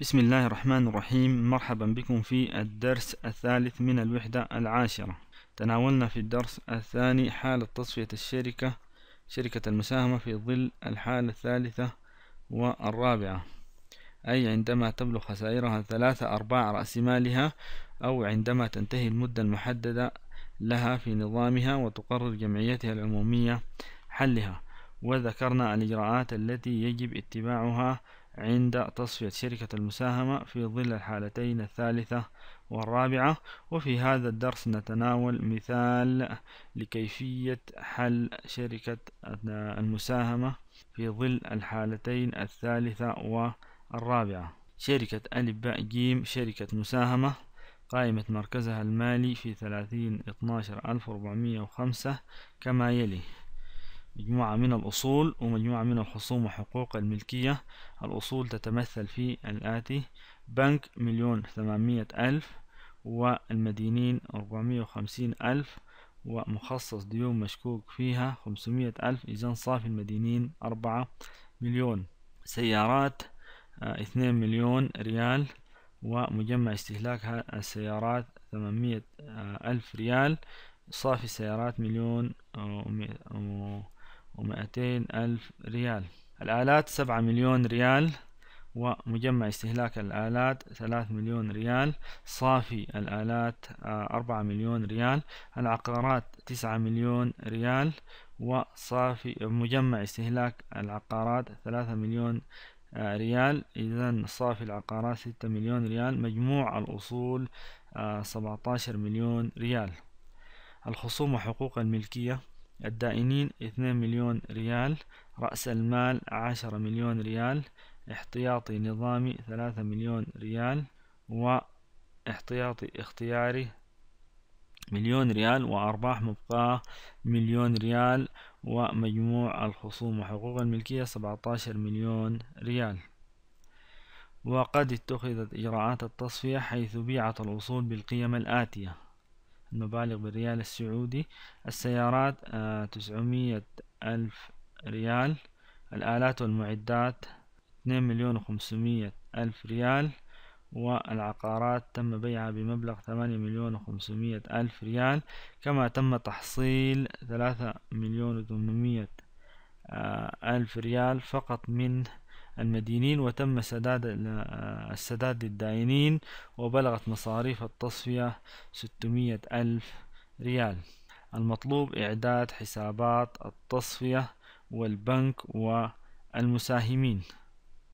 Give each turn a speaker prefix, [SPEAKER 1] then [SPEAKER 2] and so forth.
[SPEAKER 1] بسم الله الرحمن الرحيم مرحبا بكم في الدرس الثالث من الوحدة العاشرة تناولنا في الدرس الثاني حالة تصفية الشركة شركة المساهمة في ظل الحالة الثالثة والرابعة أي عندما تبلغ خسائرها ثلاثة أرباع رأس مالها أو عندما تنتهي المدة المحددة لها في نظامها وتقرر جمعيتها العمومية حلها وذكرنا الإجراءات التي يجب اتباعها عند تصفية شركة المساهمة في ظل الحالتين الثالثة والرابعة وفي هذا الدرس نتناول مثال لكيفية حل شركة المساهمة في ظل الحالتين الثالثة والرابعة شركة ألف باء جيم شركة مساهمة قائمة مركزها المالي في 30 12 1405 كما يلي مجموعة من الأصول ومجموعة من الخصوم وحقوق الملكية الأصول تتمثل في الآتي بنك مليون ثمانمية ألف والمدينين أربعمية وخمسين ألف ومخصص ديون مشكوك فيها خمسمية ألف إذا صافي المدينين أربعة مليون سيارات آه، اثنين مليون ريال ومجمع استهلاك السيارات ثمانمية آه، ألف ريال صافي السيارات مليون آه، مئتين ألف ريال الآلات سبعة مليون ريال ومجمع استهلاك الآلات ثلاث مليون ريال صافي الآلات آه، أربعة مليون ريال العقارات تسعة مليون ريال وصافي مجمع استهلاك العقارات ثلاثة مليون آه، ريال إذا صافي العقارات ستة مليون ريال مجموع الأصول آه، سبعتاشر مليون ريال الخصوم وحقوق الملكية الدائنين اثنين مليون ريال رأس المال عشرة مليون ريال احتياطي نظامي ثلاثة مليون ريال واحتياطي اختياري مليون ريال وأرباح مبقاة مليون ريال ومجموع الخصوم وحقوق الملكية سبعة عشر مليون ريال وقد اتخذت إجراءات التصفية حيث بيعت الأصول بالقيم الآتية المبالغ بالريال السعودي السيارات آه، تسعمية ألف ريال الآلات والمعدات اثنين مليون وخمسمية ألف ريال والعقارات تم بيعها بمبلغ ثمانية مليون وخمسمية ألف ريال كما تم تحصيل ثلاثة مليون وثمانمية آه، ألف ريال فقط من المدينين وتم سداد آه، السداد للدائنين وبلغت مصاريف التصفية 600 ألف ريال المطلوب إعداد حسابات التصفية والبنك والمساهمين